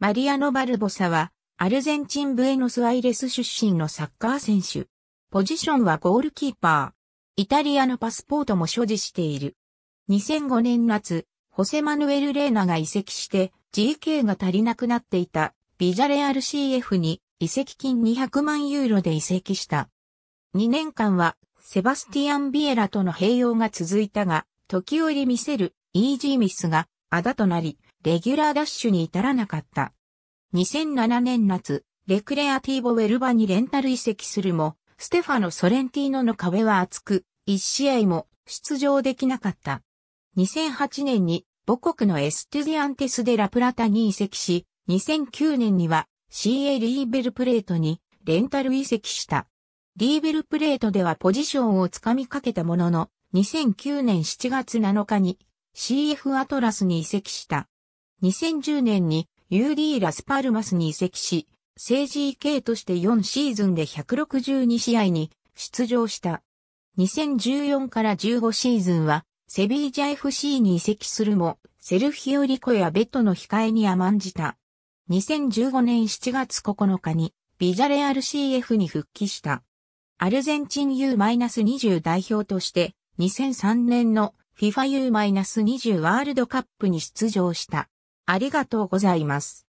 マリアノ・バルボサは、アルゼンチンブエノスアイレス出身のサッカー選手。ポジションはゴールキーパー。イタリアのパスポートも所持している。2005年夏、ホセマヌエル・レーナが移籍して GK が足りなくなっていたビジャレアル CF に移籍金200万ユーロで移籍した。2年間はセバスティアン・ビエラとの併用が続いたが、時折見せるイージーミスがあだとなり、レギュラーダッシュに至らなかった。2007年夏、レクレアティーボウェルバにレンタル移籍するも、ステファノ・ソレンティーノの壁は厚く、一試合も出場できなかった。2008年に母国のエステュディアンテス・デ・ラプラタに移籍し、2009年には CA リーベルプレートにレンタル移籍した。リーベルプレートではポジションをつかみかけたものの、2009年7月7日に CF アトラスに移籍した。2010年に UD ラスパルマスに移籍し、c g k として4シーズンで162試合に出場した。2014から15シーズンは、セビージャ FC に移籍するも、セルフヒオリコやベッドの控えに甘んじた。2015年7月9日に、ビジャレアル CF に復帰した。アルゼンチン U-20 代表として、2003年の FIFA U-20 ワールドカップに出場した。ありがとうございます。